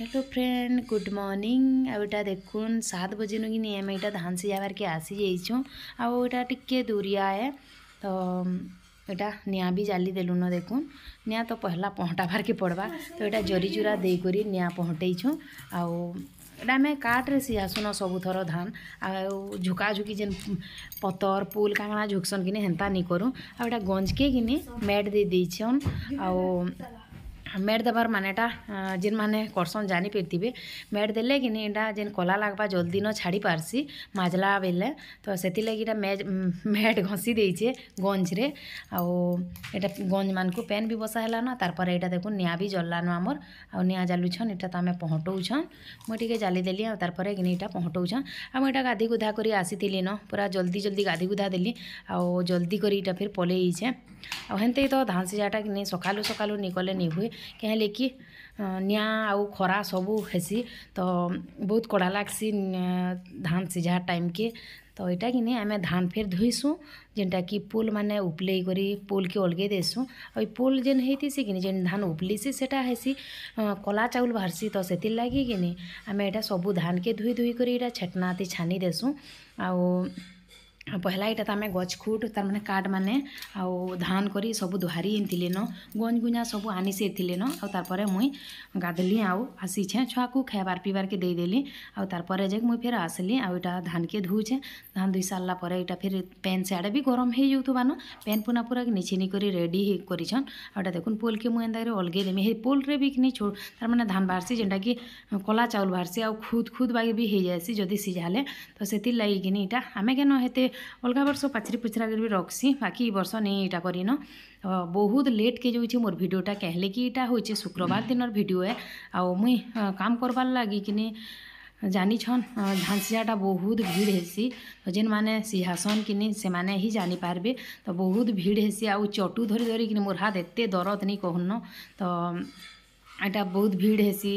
hello friend good morning आउ यहाँ देख सात बजे नु कि आम यहाँ धानसी जबार के आसी जाइा टी दूरिया है तो यहाँ निया भी जाली देलु न देख निया तो पहला पहटाबार के पड़वा तो यहाँ जरी जुरा देक निया पहटे आउ यहाँ आम काट्रे सीझासुन सबुथर धान आ झुका झुकी जेन पतर पुल का झुकसन किनी हेन्ता नहीं करूँ आउ यहाँ गंजके कि मेट दे दे आउ ମେଡ଼୍ଦେବାର ମାନେଟା ଯେନ୍ମାନେ କର୍ସନ୍ ଜାନିପାରିଥିବେ ମେଡ଼୍ ଦେଲେ କିନି ଏଇଟା ଯେନ୍ କଲା ଲାଗ୍ବା ଜଲ୍ଦି ନ ଛାଡ଼ି ପାର୍ସି ମାଜ୍ଲା ବେଲେ ତ ସେଥିର୍ଲାଗି ଇଟା ମେଡ଼୍ ଘଷି ଦେଇଛେ ଗଞ୍ଜରେ ଆଉ ଇଟା ଗଞ୍ଜମାନଙ୍କୁ ପେନ୍ ବି ବସା ହେଲାନ ତାର୍ ପରେ ଇଟା ଦେଖୁନ୍ ନିଆଁ ବି ଜଲ୍ଲାନ ଆମର୍ ଆଉ ନିଆଁ ଜାଲୁଛନ୍ ଏଇଟା ତ ଆମେ ପହଁଟଉଛନ୍ ମୁଇଁ ଟିକେ ଜାଲିଦେଲି ଆଉ ତାର୍ ପରେ କିନି ଏଇଟା ପହଁଟଉଛନ୍ ଆଉ ମୁଁ ଏଇଟା ଗାଧି ଗୁଧା କରି ଆସିଥିଲି ନ ପୁରା ଜଲ୍ଦି ଜଲ୍ଦି ଗାଧି ଗୁଧା ଦେଲି ଆଉ ଜଲ୍ଦି କରି ଇଟା ଫେର୍ ପଲେଇଛେ ଆଉ ହେନ୍ତି ତ ଧାନ୍ ସିଝାଟା କିନି ସକାଲୁ ସକାଲୁ ନି କଲେ ନି ହୁଏ କାଁ ହେଲେକି ନିଆଁ ଆଉ ଖରା ସବୁ ହେସି ତ ବହୁତ କଡ଼ା ଲାଗ୍ସି ଧାନ ସିଝା ଟାଇମ୍କେ ତ ଇଟାକିନି ଆମେ ଧାନ ଫେର୍ ଧୋଇସୁଁ ଯେନ୍ଟାକି ପୁଲ୍ ମାନେ ଉପ୍ଲେଇ କରି ପୁଲ୍କେ ଅଲଗେଇ ଦେସୁଁ ଆଉ ପୁଲ୍ ଯେନ୍ ହେଇଥିସି କିନି ଯେନ୍ ଧାନ ଉପ୍ଲିସି ସେଟା ହେସି କଲା ଚାଉଲ୍ ବାହାର୍ସି ତ ସେଥିର୍ ଲାଗି କିନି ଆମେ ଏଇଟା ସବୁ ଧାନକେ ଧୁଇ ଧୁଇ କରି ଏଇଟା ଛେଟନାତି ଛାନି ଦେସୁଁ ଆଉ पहला यहाँ तो आम गजखुट तार मैंने काट मैने धान कर सब धुआरी थी न गंज गुंजा सब आनी सीते न आरपे मुई गाधली आउ आसीछे छुआ को खाबार पीबार के देदेली आरपे जे मुई फिर आसली आईटा धान के धोचे धान धोई सारापर यहाँ फिर पेन सियाड़े भी गरम हो जाऊन पेन पुना पूरा निछिनी कर रेडी कर देख पोल के मुझे एंता अलगे देमी हे पोल भी नहीं छोड़ तार मैंने धान बाहर जेनटा कि कला चाउल बाहर आउ खुद खुद बागे भी हो जाएसी जदि सीझाले तो से लगे कि आम कैन हेते ଅଲଗା ବର୍ଷ ପାଚେରୀ ପୁଚରାକରି ବି ରଖ୍ସି ବାକି ଇ ବର୍ଷ ନେଇ ଇଟା କରିନ ବହୁତ ଲେଟ୍କେ ଯାଉଛେ ମୋର୍ ଭିଡ଼ିଓଟା କେହେଲେ କି ଇଟା ହଉଛେ ଶୁକ୍ରବାର ଦିନର ଭିଡ଼ିଓ ଏ ଆଉ ମୁଇଁ କାମ କରବାର୍ ଲାଗି କିନି ଜାନିଛନ୍ ଝାନ୍ସିଆଟା ବହୁତ ଭିଡ଼ ହେସି ତ ଯେନ୍ମାନେ ସିହାସନ୍ କିନି ସେମାନେ ହିଁ ଜାନିପାରବେ ତ ବହୁତ ଭିଡ଼ ହେସି ଆଉ ଚଟୁ ଧରି ଧରିକିନି ମୋର୍ ହାତ ଏତେ ଦରଦ ନେଇ କହୁନ ତ ଏଇଟା ବହୁତ ଭିଡ଼ ହେସି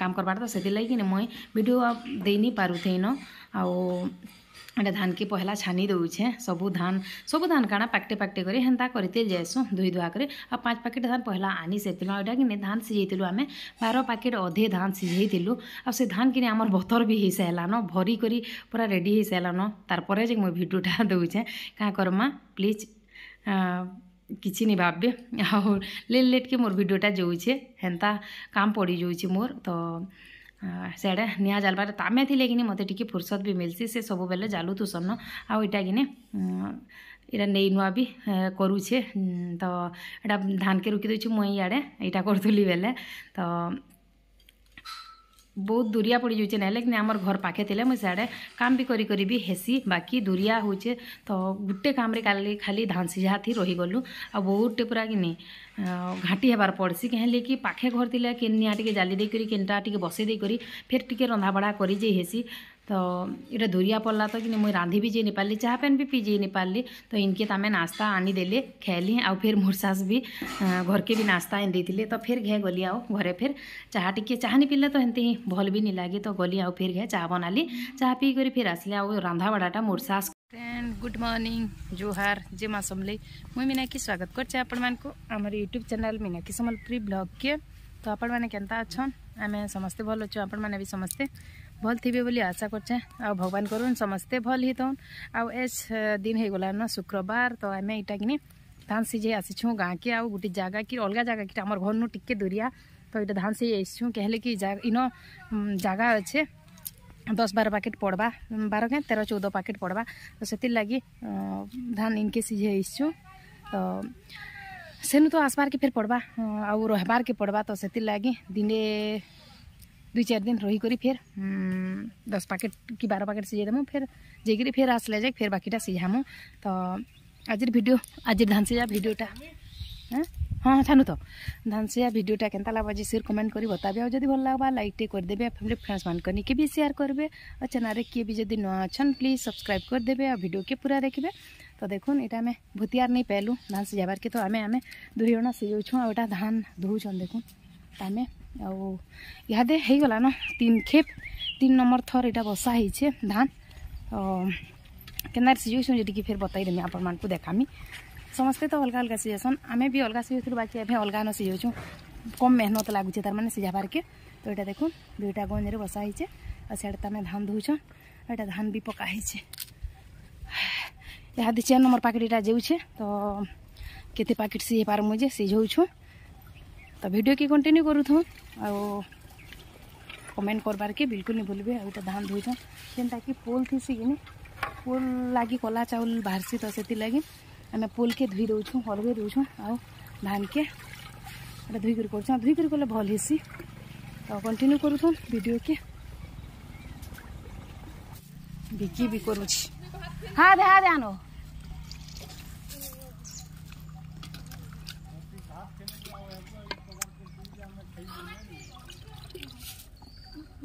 କାମ କରବାର୍ ତ ସେଥିଲାଗି କିନି ମୁଇଁ ଭିଡ଼ିଓ ଦେଇ ନି ପାରୁଥେଇନ ଆଉ এটা ধানকে পহলা ছানি দেউছে সবু ধান সবু ধান কাণা পাকটে পাকটে করে হেন্তা করে তেল যাইসু ধুই ধুয়া করে আর পাঁচ প্যাকেট ধান পহলা আনি সেলু এটা কিনে ধান সিঝাইলু আমি বার প্যাকেট অধে ধান সিঝাইলু আর সে ধান কিনে আমার বতর বি হয়ে সারান ভরি করে পুরা রেডি হয়ে সারান তারপরে যে মো ভিডিওটা দেউছে কাঁ করমা প্লিজ କିଛି ନି ଭାବ୍ବେ ଆଉ ଲେଟ୍ ଲେଟ୍କେ ମୋର ଭିଡ଼ିଓଟା ଯାଉଛେ ହେନ୍ତା କାମ ପଡ଼ିଯାଉଛେ ମୋର ତ ସେଆଡ଼େ ନିଆଁ ଜାଲ୍ବାଟା ତାମେ ଥିଲେ କିନି ମୋତେ ଟିକେ ଫୁର୍ସତ ବି ମିଲ୍ସି ସେ ସବୁବେଲେ ଜାଲୁଥିସନ୍ ଆଉ ଏଇଟା କିନି ଏଇଟା ନେଇ ନୂଆ ବି କରୁଛେ ତ ଏଇଟା ଧାନକେ ରୁକି ଦେଉଛୁ ମୁଇଁ ଇଆଡ଼େ ଏଇଟା କରୁଥିଲି ବେଲେ ତ ବହୁତ ଦୂରିଆ ପଡ଼ିଯାଉଛେ ନାଇଁଲେ କିନି ଆମର ଘର ପାଖେ ଥିଲେ ମୁଇଁ ସିଆଡ଼େ କାମ ବି କରି କରି ବି ହେସି ବାକି ଦୂରିଆ ହଉଛେ ତ ଗୁଟେ କାମରେ କାଲି ଖାଲି ଧାନ ସିଝାଥି ରହିଗଲୁ ଆଉ ବହୁତଟେ ପୁରା କିନି ଘାଟି ହେବାର ପଡ଼୍ସି କାହିଁଲେ କି ପାଖେ ଘର ଥିଲେ କେନ୍ ନିଆଁ ଟିକେ ଜାଲି ଦେଇକରି କେନ୍ଟା ଟିକେ ବସେଇ ଦେଇକରି ଫେର୍ ଟିକେ ରନ୍ଧାବଢ଼ା କରି ଯେ ହେସି तो ये दूरिया पड़ा तो कि मुझे रांधि भी जी नहीं चाह पेन भी पीजे नहीं पार्ली तो इनके तमें नास्ता आनी देले खेली आउ फिर मोर सास भी घर के भी नास्ता आनी दे तो फिर घे गली आओ घरे फिर चाह टिके चाह नहीं पीले तो एमती ही भल भी नहीं लगे तो गली आउ फिर घे चाह बनाली चाह पी कर फिर आसली आउ बढ़ाटा मोर सास फ्रेंड गुड मर्निंग जोहार जे माँ समले मुई मीनाक्षी स्वागत करे आपण मैं आम YouTube channel Meenakshi Sambalpuri vlog के तो आपण मैंने के समस्त भल अच्छे आपण मैंने भी समस्ते भल थे बोली आशा करचे आ भगवान कर समस्ते भल ही आउ आज दिन हो गलान शुक्रवार तो आम इटा कि धान सीझे आसीछू गाँ के आ गोटे जगह कि अलग जगह कि आम घर नु दूरिया तो ये धान सीझे आईसू कहले कि इन जगह अच्छे दस बार पैकेट पड़वा बार क्या तेरह चौदह पैकेट पड़वा तो से लगी धान इनके सीझे आईसू तो सेनु तो आसबार के फिर पड़वा आउ रहबार के पड़वा तो से लगी दिने दुई चार दिन रही कर फिर दस पैकेट कि बार पैकेट सीझेदेमु फिर जेकरी फिर आसले जाए फिर बाकी सीझामु तो आज भिडियो आज धान सीझा भिडियोटा हाँ छानु तो धान सीझा भिडियोटा केन्ता लगा जी शेयर कमेंट कर बताबे आदि भल लगा लाइक टे करदे फैमिली फ्रेंड्स मान निके भी सेयार करेंगे और चैनल किए भी जब नुआ अच्छा प्लीज सब्सक्राइब करदे और भिडियो के पूरा देखिए तो देखुन ये आम भूतियार नहीं पाइलु धान सीझाबार के तो आम आम दुई जन सीझाऊ आउ धान धोचन देखुन आम ଆଉ ଇହାଦେ ହେଇଗଲାନ ତିନ୍ ଖେପ୍ ତିନ୍ ନମ୍ବର ଥର ଏଇଟା ବସା ହେଇଛେ ଧାନ କେନ୍ତା ସିଜୁଏସନ୍ ଯେ ଟିକେ ଫେର୍ ବତାଇଦେମି ଆପଣମାନଙ୍କୁ ଦେଖାମି ସମସ୍ତେ ତ ଅଲଗା ଅଲଗା ସିଜୁଏସନ୍ ଆମେ ବି ଅଲଗା ସିଜୁଥିଲୁ ବାକି ଏବେ ଅଲଗା ନ ସିଜଉଛୁ କମ୍ ମେହନତ ଲାଗୁଛେ ତାର ମାନେ ସିଝାବାର୍କେ ତ ଏଇଟା ଦେଖୁନ୍ ଦୁଇଟା ଗଞ୍ଜରେ ବସା ହେଇଛେ ଆଉ ସିଆଡ଼େ ତ ଆମେ ଧାନ ଧଉଛନ୍ ଏଇଟା ଧାନ ବି ପକା ହେଇଛେ ଇହାଦେ ଚାର୍ ନମ୍ବର ପ୍ୟାକେଟ୍ ଏଇଟା ଯାଉଛେ ତ କେତେ ପ୍ୟାକେଟ୍ ସିଝେଇ ପାରମୁ ଯେ ସିଝଉଛୁ ତ ଭିଡ଼ିଓକେ କଣ୍ଟିନ୍ୟୁ କରୁଥୁଁ ଆଉ କମେଣ୍ଟ କରବାର୍କେ ବିଲକୁଲ ନି ଭୁଲବେ ଆଉ ଇଟା ଧାନ ଧୋଇଛନ୍ ଯେନ୍ଟାକି ପୋଲ୍ ଥିସି କିନି ପୋଲ୍ ଲାଗି କଲା ଚାଉଲ୍ ବାହାରିସି ତ ସେଥିଲାଗି ଆମେ ପୋଲ୍କେ ଧୋଇ ଦଉଛୁଁ ହଳଗେଇ ଦଉଛୁଁ ଆଉ ଧାନ୍କେ ଏଇଟା ଧୋଇକରି କରୁଛୁଁ ଆଉ ଧୋଇକରି କଲେ ଭଲ୍ ହେସି ତ କଣ୍ଟିନ୍ୟୁ କରୁଥୁଁ ଭିଡ଼ିଓକେ ବିକି ବି କରୁଛି ହଁ ଦେ ଦେ ଆନ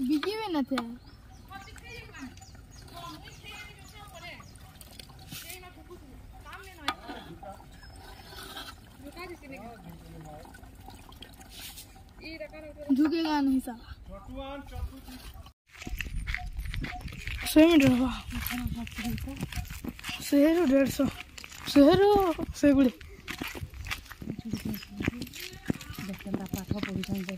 बिजी हुए ना थे झुकेगा नहीं साला सही में डरवा सेहरो डेढ़ सौ सेहरो से गुड़े पाठ पढ़ी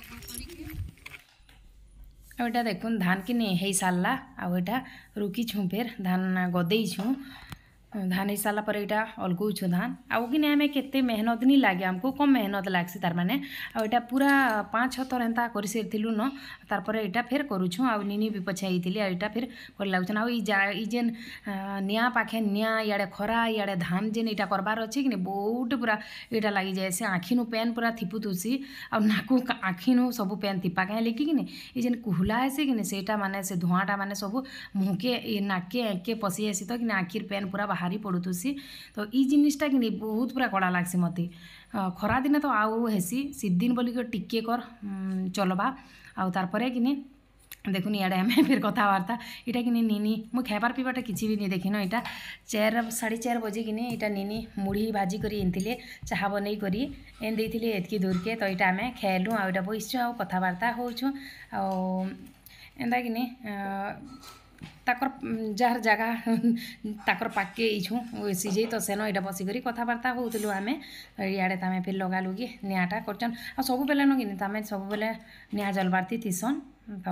ଆଉ ଏଇଟା ଦେଖୁନ୍ ଧାନ୍ କିନି ହେଇସାରିଲା ଆଉ ଏଇଟା ରୁକିଛୁଁ ଫେର୍ ଧାନ୍ ଗଦେଇଛୁଁ धान हो सारापर यहाँ अलगौ धान आउ कि आम के मेहनत नहीं लगे आमको कम मेहनत लग्स तार मैंने आईटा पूरा पाँच छः थर एंता कर सारी न तारे यहाँ फेर करुँ आउ नि भी पछे आईटा फेर कर लगुन आउ येन निआ पाखे निआ इे खरा इे धान जेन ये करार अच्छे कि बहुत पूरा यहाँ लग जाए से आखिनु पेन पूरा थीपुतुसी आकु आखिनु सब पेन थीपा कहीं लेकिन कि येन कुहला है कि मैंने से धुआंटा मैंने सब मुहके नाके एके पशी आसी तो कि आखिर पेन पूरा ବାହାରି ପଡ଼ୁଥିସି ତ ଇ ଜିନିଷଟା କି ନେଇ ବହୁତ ପୁରା କଡ଼ା ଲାଗ୍ସି ମୋତେ ଖରାଦିନେ ତ ଆଉ ହେସି ଶୀତଦିନ ବୋଲିକରି ଟିକେ କର ଚଲବା ଆଉ ତାର୍ପରେ କିନି ଦେଖୁନି ଇଆଡ଼େ ଆମେ ଫେର୍ କଥାବାର୍ତ୍ତା ଏଇଟା କିନି ନିନି ମୁଁ ଖାଇବାର ପିଇବାଟା କିଛି ବି ନି ଦେଖିନ ଏଇଟା ଚାର ସାଢ଼େ ଚାର ବଜେ କିନି ଏଇଟା ନିନି ମୁଢ଼ି ଭାଜି କରି ଏଣିଥିଲେ ଚାହା ବନେଇ କରି ଏନ୍ ଦେଇଥିଲେ ଏତିକି ଦୂରକେ ତ ଏଇଟା ଆମେ ଖାଇଲୁ ଆଉ ଏଇଟା ବସିଛୁ ଆଉ କଥାବାର୍ତ୍ତା ହେଉଛୁ ଆଉ ଏନ୍ତା କିନି ତାଙ୍କର ଯାହାର ଜାଗା ତାଙ୍କର ପାଖକେ ଏଇଛୁ ସିଝେଇ ତ ସେନ ଏଇଟା ବସିକରି କଥାବାର୍ତ୍ତା ହଉଥିଲୁ ଆମେ ଇଆଡ଼େ ତମେ ଫିର୍ ଲଗାଲୁଗି ନିଆଁଟା କରୁଛନ୍ ଆଉ ସବୁବେଲେ ନକିନି ତମେ ସବୁବେଲେ ନିଆଁ ଜଲ୍ବାର୍ତି ଥିସନ୍ তো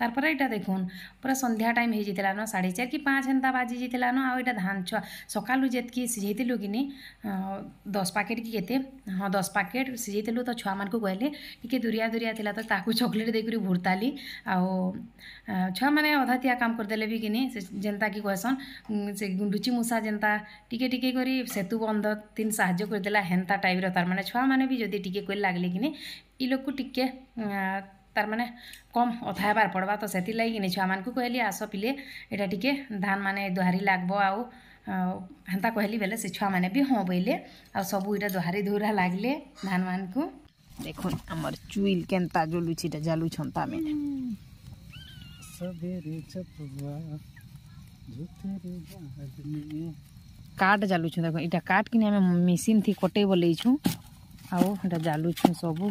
তারপরে এটা দেখুন পুরা সন্ধ্যা টাইম হয়ে যাইলান সাড়ে চার কি পাঁচ হেন্তা বাজি যাইলান আউ এটা ধান ছুয়া সকালু যেতকি সিঝাইলু কি নি দশ প্যাকেট কি কেতে হ্যাঁ দশ প্যাকেট সিঝাইলু তো ছুয়া মানুষ কহিলে টিকি দূরিয়া দূরিয়া লা তো তাকে চকলেট দিয়ে ভুরতালি আও ছুয়া মানে অধাতিয়া কাম করেদেলে বি কি নি যেনতা কি কহসন সে গুন্ডুচি মূষা যেনতা টিকি টিকি করে সেতু বন্ধ তিন সাহায্য করেদেলা হেন্তা টাইপর তার মানে ছুয়া মানে বি যদি টিকি করে লাগলে কি নি ই লোক টিকি तार मैंने कम अथा हेबार पड़वा तो से लगे छुआ मानक कहली आस पिले यहाँ टी धान मैंने दुहारी लगब आउ हाँ कहली बेले से छुआ मैंने भी हाँ बोले आउ सब ये दुहारी दुहरा लगले धान मान को देख आम चुईल के जलुचे जालुछन तम काट जालुछ देख इटा काट कि मेसीन थी कटे बोलई छू आउ जालुछ सबू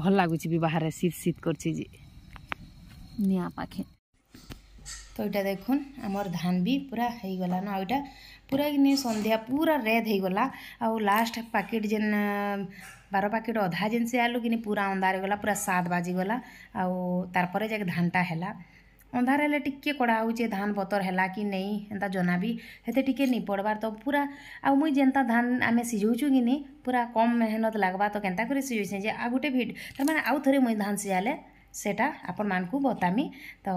ଭଲ ଲାଗୁଛି ବି ବାହାରେ ଶୀତ ଶୀତ କରୁଛି ଯେ ନିଆଁ ପାଖେ ତ ଏଇଟା ଦେଖୁନ୍ ଆମର ଧାନ ବି ପୁରା ହେଇଗଲା ନା ଆଉ ଏଇଟା ପୁରା କି ସନ୍ଧ୍ୟା ପୁରା ରେଦ୍ ହେଇଗଲା ଆଉ ଲାଷ୍ଟ ପ୍ୟାକେଟ୍ ଯେନ୍ ବାର ପ୍ୟାକେଟ୍ ଅଧା ଯେନ୍ ସେ ଆଲୁ କିନି ପୁରା ଅନ୍ଧାର ହେଇଗଲା ପୁରା ସାତ ବାଜିଗଲା ଆଉ ତାରପରେ ଯାଇକି ଧାନଟା ହେଲା ଅନ୍ଧାର ହେଲେ ଟିକେ କଡ଼ା ହେଉଛେ ଧାନ୍ ବତର୍ ହେଲା କି ନେଇଁ ହେନ୍ତା ଜନା ବି ହେତେ ଟିକେ ନେଇଁ ପଡ଼୍ବାର୍ ତ ପୁରା ଆଉ ମୁଇଁ ଯେନ୍ତା ଧାନ୍ ଆମେ ସିଝଉଛୁ କି ନି ପୁରା କମ୍ ମେହନତ ଲାଗ୍ବା ତ କେନ୍ତା କରି ସିଝଉଛେଁ ଯେ ଆଉ ଗୋଟେ ଭିଡ଼ ତାର୍ମାନେ ଆଉ ଥରେ ମୁଇଁ ଧାନ୍ ସିଝାଲେ ସେଇଟା ଆପଣମାନଙ୍କୁ ବତାମି ତ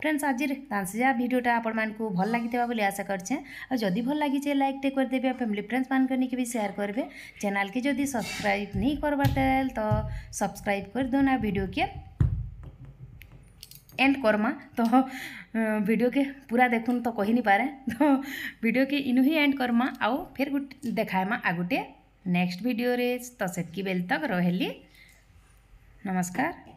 ଫ୍ରେଣ୍ଡସ୍ ଆଜିର ତାନ୍ସିଜା ଭିଡ଼ିଓଟା ଆପଣମାନଙ୍କୁ ଭଲ ଲାଗିଥିବା ବୋଲି ଆଶା କରିଛେ ଆଉ ଯଦି ଭଲ ଲାଗିଛେ ଲାଇକ୍ଟେ କରିଦେବେ ଫ୍ୟାମିଲି ଫ୍ରେଣ୍ଡସ୍ମାନଙ୍କୁ ନେଇକି ବି ସେୟାର କରିବେ ଚ୍ୟାନେଲ୍କେ ଯଦି ସବସ୍କ୍ରାଇବ୍ ନେଇ କରବାର ତ ସବସ୍କ୍ରାଇବ୍ କରିଦେଉନ୍ ଆଉ ଭିଡ଼ିଓକେ एंड करमा तो वीडियो के पूरा देखुन तो कही नहीं पारे तो वीडियो के इनु ही एंड करमा आउ फिर देखाएमा आ गोटे नेक्स्ट भिडियो तो से बेल तक रही नमस्कार